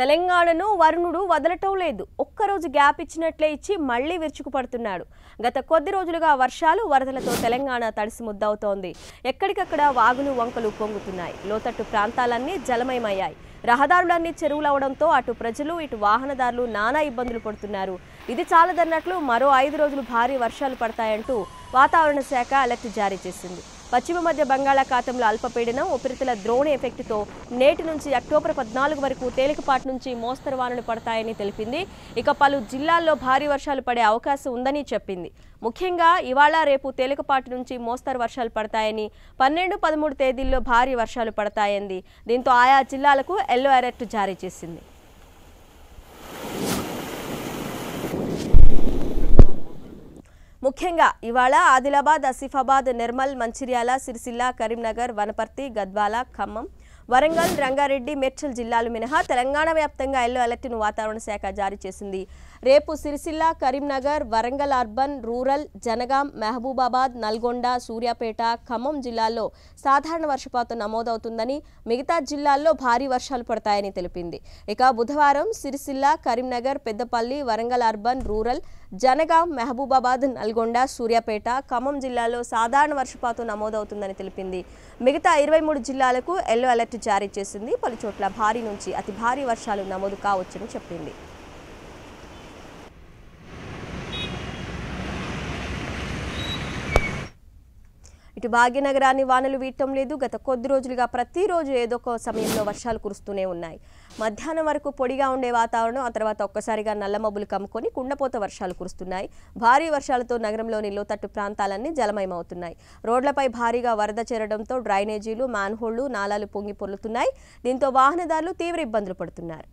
తెలంగాణను వరుణుడు వదలటం లేదు ఒక్కరోజు గ్యాప్ ఇచ్చినట్లే ఇచ్చి మళ్లీ విరుచుకుపడుతున్నాడు గత కొద్ది రోజులుగా వర్షాలు వరదలతో తెలంగాణ తడిసి ముద్దవుతోంది ఎక్కడికక్కడ వాగులు వంకలు పొంగుతున్నాయి లోతట్టు ప్రాంతాలన్నీ జలమయమయ్యాయి రహదారులన్నీ చెరువులవడంతో అటు ప్రజలు ఇటు వాహనదారులు నానా ఇబ్బందులు పడుతున్నారు ఇది చాలదన్నట్లు మరో ఐదు రోజులు భారీ వర్షాలు పడతాయంటూ వాతావరణ శాఖ అలర్ట్ జారీ చేసింది పశ్చిమ మధ్య బంగాళాఖాతంలో అల్పపీడనం ఉపరితల ద్రోణి ఎఫెక్టుతో నేటి నుంచి అక్టోబర్ పద్నాలుగు వరకు తేలికపాటి నుంచి మోస్తరు వానలు పడతాయని తెలిపింది ఇక పలు జిల్లాల్లో భారీ వర్షాలు పడే అవకాశం ఉందని చెప్పింది ముఖ్యంగా ఇవాళ రేపు తేలికపాటి నుంచి మోస్తరు వర్షాలు పడతాయని పన్నెండు పదమూడు తేదీల్లో భారీ వర్షాలు పడతాయంది దీంతో ఆయా జిల్లాలకు ఎల్లో అలర్ట్ జారీ చేసింది ముఖ్యంగా ఇవాళ ఆదిలాబాద్ ఆసిఫాబాద్ నిర్మల్ మంచిర్యాల సిరిసిల్ల కరీంనగర్ వనపర్తి గద్వాల ఖమ్మం వరంగల్ రంగారెడ్డి మేడ్చల్ జిల్లాలు మినహా తెలంగాణ వ్యాప్తంగా ఎల్లో అలర్ట్ను వాతావరణ శాఖ జారీ చేసింది రేపు సిరిసిల్ల కరీంనగర్ వరంగల్ అర్బన్ రూరల్ జనగాం మహబూబాబాద్ నల్గొండ సూర్యాపేట ఖమ్మం జిల్లాల్లో సాధారణ వర్షపాతం నమోదవుతుందని మిగతా జిల్లాల్లో భారీ వర్షాలు పడతాయని తెలిపింది ఇక బుధవారం సిరిసిల్ల కరీంనగర్ పెద్దపల్లి వరంగల్ అర్బన్ రూరల్ జనగాం మహబూబాబాద్ నల్గొండ సూర్యాపేట ఖమ్మం జిల్లాలో సాధారణ వర్షపాతం నమోదవుతుందని తెలిపింది మిగతా ఇరవై మూడు జిల్లాలకు ఎల్లో అలర్ట్ జారీ చేసింది పలుచోట్ల భారీ నుంచి అతి భారీ వర్షాలు నమోదు కావచ్చని చెప్పింది ఇటు భాగ్యనగరాన్ని వానలు వీయటం లేదు గత కొద్ది రోజులుగా ప్రతిరోజు ఏదో ఒక సమయంలో వర్షాలు కురుస్తూనే ఉన్నాయి మధ్యాహ్నం వరకు పొడిగా ఉండే వాతావరణం ఆ తర్వాత ఒక్కసారిగా నల్లమబ్బులు కమ్ముకొని కుండపోత వర్షాలు కురుస్తున్నాయి భారీ వర్షాలతో నగరంలోని లోతట్టు ప్రాంతాలన్నీ జలమయమవుతున్నాయి రోడ్లపై భారీగా వరద చేరడంతో డ్రైనేజీలు మాన్హోళ్లు నాలాలు పొంగి పొర్లుతున్నాయి దీంతో వాహనదారులు తీవ్ర ఇబ్బందులు పడుతున్నారు